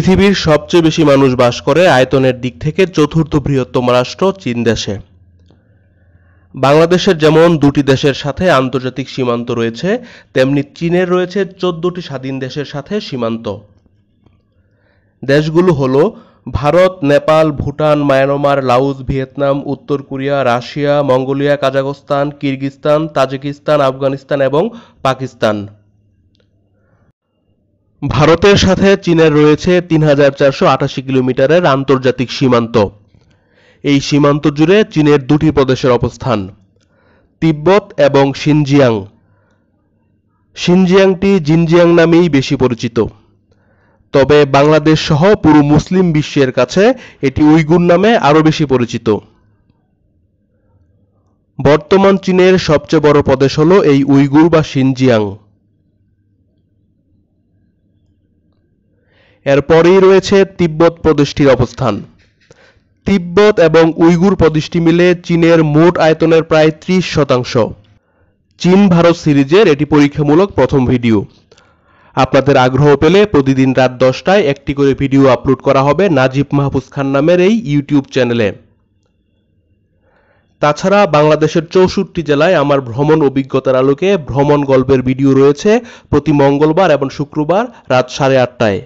পৃথিবীর সবচেয়ে বেশি মানুষ বাস করে আয়তনের দিক থেকে চতুর্থ বৃহত্তম রাষ্ট্র চীন দেশে বাংলাদেশের যেমন দুটি দেশের সাথে আন্তর্জাতিক সীমান্ত রয়েছে তেমনি চীনের রয়েছে চোদ্দটি স্বাধীন দেশের সাথে সীমান্ত দেশগুলো হল Bharat Nepal Bhutan Myanmar Laos Vietnam উত্তর Korea Russia Mongolia Kazakhstan Kyrgyzstan Tajikistan Afghanistan এবং পাকিস্তান ভারতের সাথে চীনের রয়েছে তিন হাজার চারশো কিলোমিটারের আন্তর্জাতিক সীমান্ত এই সীমান্ত জুড়ে চীনের দুটি প্রদেশের অবস্থান তিব্বত এবং সিনজিয়াং সিনজিয়াংটি জিনজিয়াং নামেই বেশি পরিচিত তবে বাংলাদেশ সহ পুরো মুসলিম বিশ্বের কাছে এটি উইগুর নামে আরও বেশি পরিচিত বর্তমান চীনের সবচেয়ে বড় প্রদেশ হল এই উইগুর বা সিনজিয়াং এরপরেই রয়েছে তিব্বত প্রদেশটির অবস্থান তিব্বত এবং উইগুর প্রদেশটি মিলে চীনের মোট আয়তনের প্রায় ত্রিশ শতাংশ চীন ভারত সিরিজের এটি পরীক্ষামূলক প্রথম ভিডিও আপনাদের আগ্রহ পেলে প্রতিদিন রাত দশটায় একটি করে ভিডিও আপলোড করা হবে নাজিব মাহফুজ খান নামের এই ইউটিউব চ্যানেলে তাছাড়া বাংলাদেশের চৌষট্টি জেলায় আমার ভ্রমণ অভিজ্ঞতার আলোকে ভ্রমণ গল্পের ভিডিও রয়েছে প্রতি মঙ্গলবার এবং শুক্রবার রাত সাড়ে আটটায়